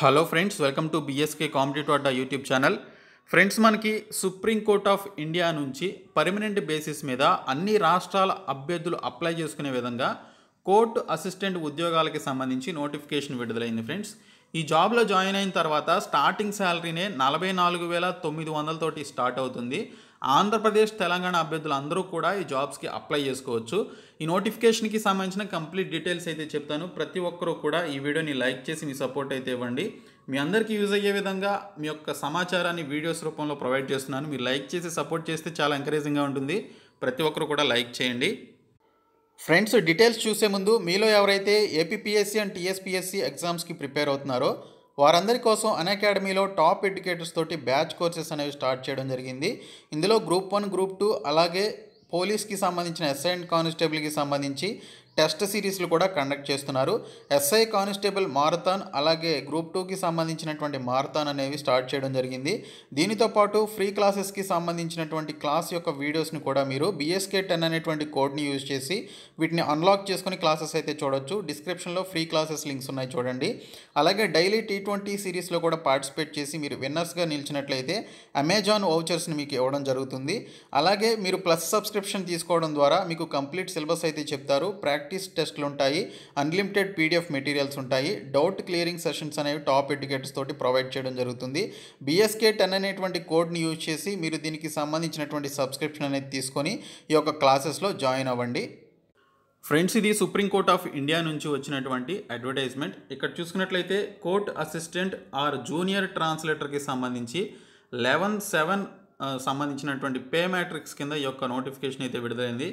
hello friends welcome to BSK competitive Adda YouTube channel friends మనకి supreme court of India నుంచి permanent basis మీద అన్ని రాష్ట్రాల అభ్యర్థులు అప్లై చేసుకునే విధంగా కోర్టు అసిస్టెంట్ ఉద్యోగాలకి సంబంధించి నోటిఫికేషన్ విడుదలైంది ఫ్రెండ్స్ ఈ జాబ్లో జాయిన్ అయిన తర్వాత స్టార్టింగ్ శాలరీనే నలభై నాలుగు వేల తొమ్మిది వందలతోటి స్టార్ట్ అవుతుంది ఆంధ్రప్రదేశ్ తెలంగాణ అభ్యర్థులు అందరూ కూడా ఈ జాబ్స్కి అప్లై చేసుకోవచ్చు ఈ నోటిఫికేషన్కి సంబంధించిన కంప్లీట్ డీటెయిల్స్ అయితే చెప్తాను ప్రతి ఒక్కరూ కూడా ఈ వీడియోని లైక్ చేసి మీ సపోర్ట్ అయితే ఇవ్వండి మీ అందరికీ యూజ్ అయ్యే విధంగా మీ యొక్క సమాచారాన్ని వీడియోస్ రూపంలో ప్రొవైడ్ చేస్తున్నాను మీరు లైక్ చేసి సపోర్ట్ చేస్తే చాలా ఎంకరేజింగ్గా ఉంటుంది ప్రతి ఒక్కరు కూడా లైక్ చేయండి ఫ్రెండ్స్ డీటెయిల్స్ చూసే ముందు మీలో ఎవరైతే ఏపీపీఎస్సీ అండ్ టీఎస్పీఎస్సీ ఎగ్జామ్స్కి ప్రిపేర్ అవుతున్నారో వారందరి కోసం అకాడమీలో టాప్ ఎడ్యుకేటర్స్ తోటి బ్యాచ్ కోర్సెస్ అనేవి స్టార్ట్ చేయడం జరిగింది ఇందులో గ్రూప్ వన్ గ్రూప్ టూ అలాగే పోలీస్కి సంబంధించిన అసైంట్ కానిస్టేబుల్కి సంబంధించి టెస్ట్ సిరీస్లు కూడా కండక్ట్ చేస్తున్నారు ఎస్ఐ కానిస్టేబుల్ మారథాన్ అలాగే గ్రూప్ టూకి సంబంధించినటువంటి మారథాన్ అనేవి స్టార్ట్ చేయడం జరిగింది దీనితో పాటు ఫ్రీ క్లాసెస్కి సంబంధించినటువంటి క్లాస్ యొక్క వీడియోస్ని కూడా మీరు బిఎస్కే టెన్ అనేటువంటి కోడ్ని యూజ్ చేసి వీటిని అన్లాక్ చేసుకుని క్లాసెస్ అయితే చూడొచ్చు డిస్క్రిప్షన్లో ఫ్రీ క్లాసెస్ లింక్స్ ఉన్నాయి చూడండి అలాగే డైలీ టీ ట్వంటీ సిరీస్లో కూడా పార్టిసిపేట్ చేసి మీరు విన్నర్స్గా నిలిచినట్లయితే అమెజాన్ వౌచర్స్ని మీకు ఇవ్వడం జరుగుతుంది అలాగే మీరు ప్లస్ సబ్స్క్రిప్షన్ తీసుకోవడం ద్వారా మీకు కంప్లీట్ సిలబస్ అయితే చెప్తారు ప్రాక్టీస్ ప్రాక్టీస్ టెస్ట్లు ఉంటాయి అన్లిమిటెడ్ పీడిఎఫ్ మెటీరియల్స్ ఉంటాయి డౌట్ క్లియరింగ్ సెషన్స్ అనేవి టాప్ ఎడ్యుకేటర్స్ తోటి ప్రొవైడ్ చేయడం జరుగుతుంది బీఎస్కే టెన్ అనేటువంటి కోడ్ని యూజ్ చేసి మీరు దీనికి సంబంధించినటువంటి సబ్స్క్రిప్షన్ అనేది తీసుకొని ఈ యొక్క క్లాసెస్లో జాయిన్ అవ్వండి ఫ్రెండ్స్ ఇది సుప్రీంకోర్ట్ ఆఫ్ ఇండియా నుంచి వచ్చినటువంటి అడ్వర్టైజ్మెంట్ ఇక్కడ చూసుకున్నట్లయితే కోర్ట్ అసిస్టెంట్ ఆర్ జూనియర్ ట్రాన్స్లేటర్కి సంబంధించి లెవెన్ సెవెన్ సంబంధించినటువంటి పే మ్యాట్రిక్స్ కింద ఈ యొక్క నోటిఫికేషన్ అయితే విడుదలైంది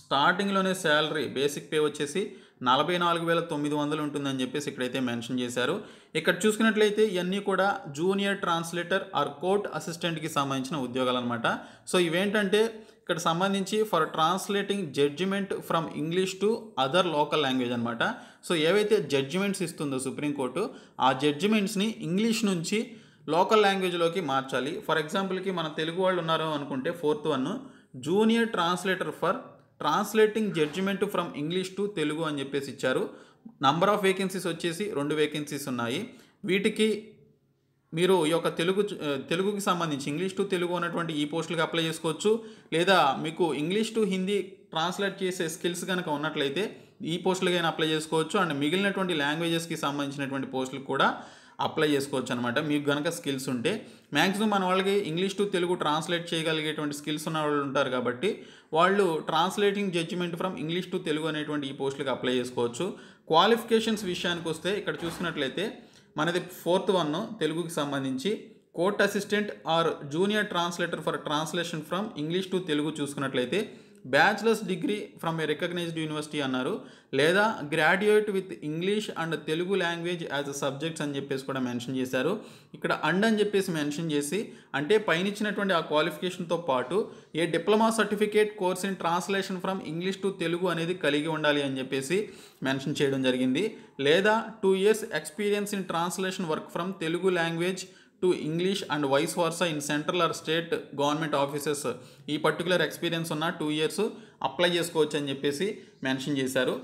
స్టార్టింగ్లోనే శాలరీ బేసిక్ పే వచ్చేసి నలభై నాలుగు వేల తొమ్మిది వందలు ఉంటుందని చెప్పేసి ఇక్కడైతే మెన్షన్ చేశారు ఇక్కడ చూసుకున్నట్లయితే ఇవన్నీ కూడా జూనియర్ ట్రాన్స్లేటర్ ఆర్ కోర్ట్ అసిస్టెంట్కి సంబంధించిన ఉద్యోగాలు అనమాట సో ఇవేంటంటే ఇక్కడ సంబంధించి for translating judgment from English to other local language అనమాట సో ఏవైతే జడ్జిమెంట్స్ ఇస్తుందో సుప్రీంకోర్టు ఆ జడ్జిమెంట్స్ని ఇంగ్లీష్ నుంచి లోకల్ లాంగ్వేజ్లోకి మార్చాలి ఫర్ ఎగ్జాంపుల్కి మన తెలుగు వాళ్ళు ఉన్నారు అనుకుంటే fourth one junior translator for translating judgment from English to Telugu అని చెప్పేసి ఇచ్చారు నంబర్ ఆఫ్ వేకెన్సీస్ వచ్చేసి రెండు వేకెన్సీస్ ఉన్నాయి వీటికి మీరు ఈ యొక్క తెలుగు తెలుగుకి సంబంధించి ఇంగ్లీష్ టు తెలుగు ఉన్నటువంటి ఈ పోస్టులకు అప్లై చేసుకోవచ్చు లేదా మీకు ఇంగ్లీష్ టు హిందీ ట్రాన్స్లేట్ చేసే స్కిల్స్ కనుక ఉన్నట్లయితే ఈ పోస్టులకైనా అప్లై చేసుకోవచ్చు అండ్ మిగిలినటువంటి లాంగ్వేజెస్కి సంబంధించినటువంటి పోస్టులకు కూడా అప్లై చేసుకోవచ్చు అనమాట మీకు కనుక స్కిల్స్ ఉంటే మ్యాక్సిమం మన వాళ్ళకి ఇంగ్లీష్ టు తెలుగు ట్రాన్స్లేట్ చేయగలిగేటువంటి స్కిల్స్ ఉన్న వాళ్ళు ఉంటారు కాబట్టి వాళ్ళు translating judgment from English to Telugu అనేటువంటి ఈ పోస్టులకు అప్లై చేసుకోవచ్చు క్వాలిఫికేషన్స్ విషయానికి వస్తే ఇక్కడ చూసుకున్నట్లయితే మనది ఫోర్త్ వన్ తెలుగుకి సంబంధించి court assistant or junior translator for translation from English to Telugu చూసుకున్నట్లయితే bachelor's degree from a recognized university అన్నారు లేదా graduate with English and Telugu language as a subjects అని చెప్పేసి కూడా మెన్షన్ చేశారు ఇక్కడ అండ్ అని చెప్పేసి మెన్షన్ చేసి అంటే పైన ఇచ్చినటువంటి ఆ క్వాలిఫికేషన్తో పాటు a diploma certificate course in translation from English to Telugu అనేది కలిగి ఉండాలి అని చెప్పేసి మెన్షన్ చేయడం జరిగింది లేదా two years experience in translation work from Telugu language to English and vice versa in central or state government offices ఈ పర్టికులర్ ఎక్స్పీరియన్స్ ఉన్న టూ ఇయర్స్ అప్లై చేసుకోవచ్చు అని చెప్పేసి మెన్షన్ చేశారు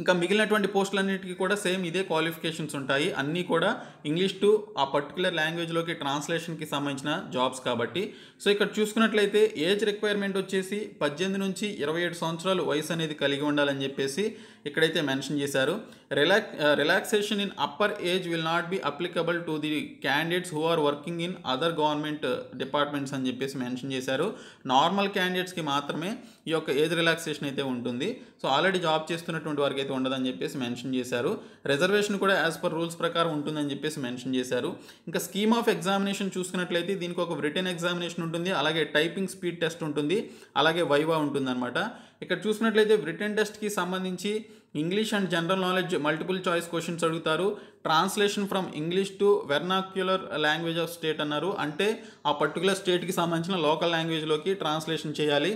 ఇంకా మిగిలినటువంటి పోస్టులన్నిటికీ కూడా సేమ్ ఇదే క్వాలిఫికేషన్స్ ఉంటాయి అన్నీ కూడా ఇంగ్లీష్ టు ఆ పర్టికులర్ లాంగ్వేజ్లోకి ట్రాన్స్లేషన్కి సంబంధించిన జాబ్స్ కాబట్టి సో ఇక్కడ చూసుకున్నట్లయితే ఏజ్ రిక్వైర్మెంట్ వచ్చేసి పద్దెనిమిది నుంచి ఇరవై ఏడు సంవత్సరాలు వయసు అనేది కలిగి ఉండాలని చెప్పేసి ఇక్కడైతే మెన్షన్ చేశారు relax relaxation in upper age will not be applicable to the candidates who are working in other government departments అని చెప్పేసి మెన్షన్ చేశారు నార్మల్ క్యాండిడేట్స్కి మాత్రమే ఈ యొక్క ఏజ్ రిలాక్సేషన్ అయితే ఉంటుంది సో ఆల్రెడీ జాబ్ చేస్తున్నటువంటి వారికి అయితే ఉండదని చెప్పేసి మెన్షన్ చేశారు రిజర్వేషన్ కూడా యాజ్ పర్ రూల్స్ ప్రకారం ఉంటుందని చెప్పేసి మెన్షన్ చేశారు ఇంకా స్కీమ్ ఆఫ్ ఎగ్జామినేషన్ చూసుకున్నట్లయితే దీనికి ఒక రిటర్న్ ఎగ్జామినేషన్ ఉంటుంది అలాగే టైపింగ్ స్పీడ్ టెస్ట్ ఉంటుంది అలాగే వైవా ఉంటుందన్నమాట ఇక్కడ చూసినట్లయితే రిటర్న్ టెస్ట్కి సంబంధించి English and general knowledge multiple choice questions అడుగుతారు translation from English to vernacular language of state అన్నారు అంటే ఆ పర్టికులర్ స్టేట్కి సంబంధించిన లోకల్ లాంగ్వేజ్లోకి ట్రాన్స్లేషన్ చేయాలి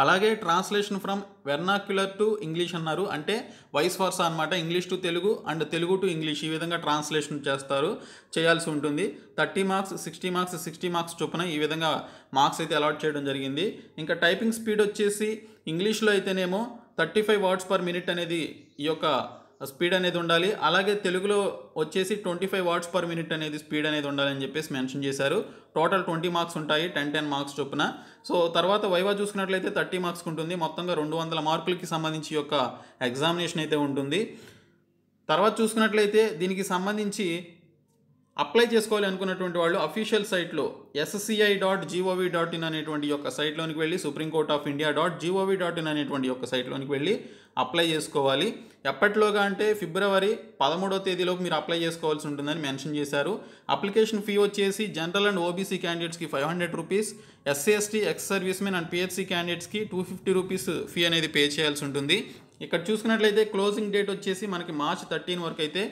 అలాగే translation from vernacular to English అన్నారు అంటే వైస్ వర్సా అనమాట English to Telugu and Telugu to English ఈ విధంగా ట్రాన్స్లేషన్ చేస్తారు చేయాల్సి ఉంటుంది thirty marks sixty marks sixty marks చొప్పున ఈ విధంగా మార్క్స్ అయితే అలాట్ చేయడం జరిగింది ఇంకా టైపింగ్ స్పీడ్ వచ్చేసి ఇంగ్లీష్లో అయితేనేమో thirty five words per minute అనేది ఈ యొక్క స్పీడ్ అనేది ఉండాలి అలాగే తెలుగులో వచ్చేసి twenty five words per minute అనేది స్పీడ్ అనేది ఉండాలని చెప్పేసి మెన్షన్ చేశారు టోటల్ ట్వంటీ మార్క్స్ ఉంటాయి టెన్ టెన్ మార్క్స్ చొప్పున సో తర్వాత వైవా చూసుకున్నట్లయితే థర్టీ మార్క్స్ ఉంటుంది మొత్తంగా రెండు వందల మార్కులకి సంబంధించి యొక్క ఎగ్జామినేషన్ అయితే ఉంటుంది తర్వాత చూసుకున్నట్లయితే దీనికి సంబంధించి అప్లై చేసుకోవాలి అనుకున్నటువంటి వాళ్ళు అఫీషియల్ సైట్లో SCI dot gov dot in అనేటువంటి యొక్క సైట్లోనికి వెళ్ళి supreme court of India dot gov dot in అనేటువంటి యొక్క సైట్లోనికి వెళ్ళి అప్లై చేసుకోవాలి ఎప్పటిలోగా అంటే ఫిబ్రవరి పదమూడో తేదీలోపు మీరు అప్లై చేసుకోవాల్సి ఉంటుందని మెన్షన్ చేశారు అప్లికేషన్ ఫీ వచ్చేసి జనరల్ అండ్ ఓబీసీ క్యాండిడేట్స్కి five hundred rupees SC ST ex service men and PHC క్యాండిడేట్స్కి టూ ఫిఫ్టీ రూపీస్ ఫీ అనేది పే చేయాల్సి ఉంటుంది ఇక్కడ చూసుకున్నట్లయితే క్లోజింగ్ డేట్ వచ్చేసి మనకి మార్చ్ థర్టీన్ వరకు అయితే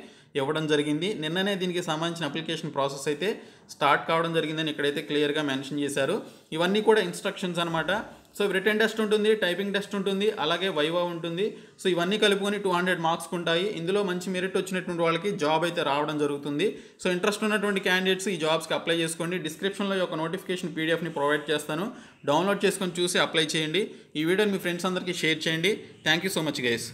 ఇవ్వడం జరిగింది నిన్ననే దీనికి సంబంధించిన అప్లికేషన్ ప్రాసెస్ అయితే స్టార్ట్ కావడం జరిగిందని ఇక్కడైతే క్లియర్గా మెన్షన్ చేశారు ఇవన్నీ కూడా ఇన్స్ట్రక్షన్స్ అనమాట సో రిటర్న్ టెస్ట్ ఉంటుంది టైపింగ్ టెస్ట్ ఉంటుంది అలాగే వైవా ఉంటుంది సో ఇవన్నీ కలుపుకొని టూ హండ్రెడ్ మార్క్స్ ఉంటాయి ఇందులో మంచి మెరిట్ వచ్చినటువంటి వాళ్ళకి జాబ్ అయితే రావడం జరుగుతుంది సో ఇంట్రెస్ట్ ఉన్నటువంటి క్యాండిడేట్స్ ఈ జాబ్స్కి అప్లై చేసుకోండి డిస్క్రిప్షన్లో ఒక నోటిఫికేషన్ పీడిఎఫ్ని ప్రొవైడ్ చేస్తాను డౌన్లోడ్ చేసుకొని చూసి అప్లై చేయండి ఈ వీడియోని మీ ఫ్రెండ్స్ అందరికీ షేర్ చేయండి thank you so much guys